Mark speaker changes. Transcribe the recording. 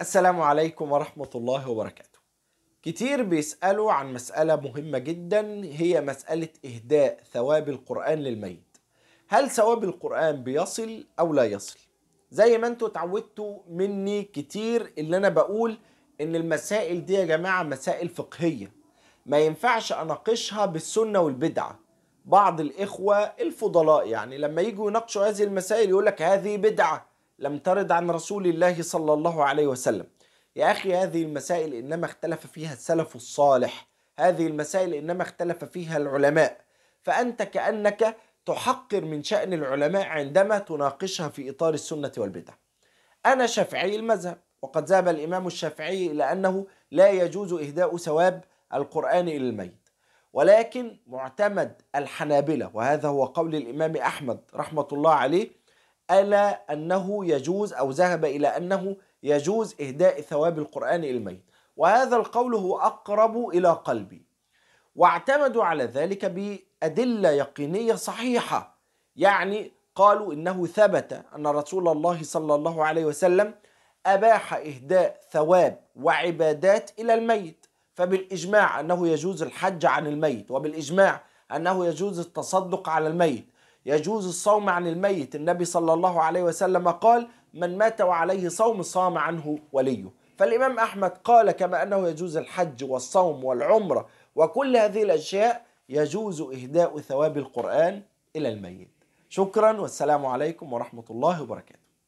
Speaker 1: السلام عليكم ورحمة الله وبركاته كتير بيسألوا عن مسألة مهمة جدا هي مسألة إهداء ثواب القرآن للميت هل ثواب القرآن بيصل أو لا يصل؟ زي ما انتوا اتعودتوا مني كتير اللي انا بقول ان المسائل دي يا جماعة مسائل فقهية ما ينفعش اناقشها بالسنة والبدعة بعض الإخوة الفضلاء يعني لما يجوا يناقشوا هذه المسائل يقولك هذه بدعة لم ترد عن رسول الله صلى الله عليه وسلم يا أخي هذه المسائل إنما اختلف فيها السلف الصالح هذه المسائل إنما اختلف فيها العلماء فأنت كأنك تحقر من شأن العلماء عندما تناقشها في إطار السنة والبدع أنا شافعي المذهب وقد ذهب الإمام الشافعي إلى أنه لا يجوز إهداء ثواب القرآن إلى الميت ولكن معتمد الحنابلة وهذا هو قول الإمام أحمد رحمة الله عليه ألا أنه يجوز أو ذهب إلى أنه يجوز إهداء ثواب القرآن للميت الميت وهذا القول هو أقرب إلى قلبي واعتمدوا على ذلك بأدلة يقينية صحيحة يعني قالوا إنه ثبت أن رسول الله صلى الله عليه وسلم أباح إهداء ثواب وعبادات إلى الميت فبالإجماع أنه يجوز الحج عن الميت وبالإجماع أنه يجوز التصدق على الميت يجوز الصوم عن الميت النبي صلى الله عليه وسلم قال من مات وعليه صوم صام عنه وليه فالإمام أحمد قال كما أنه يجوز الحج والصوم والعمرة وكل هذه الأشياء يجوز إهداء ثواب القرآن إلى الميت شكرا والسلام عليكم ورحمة الله وبركاته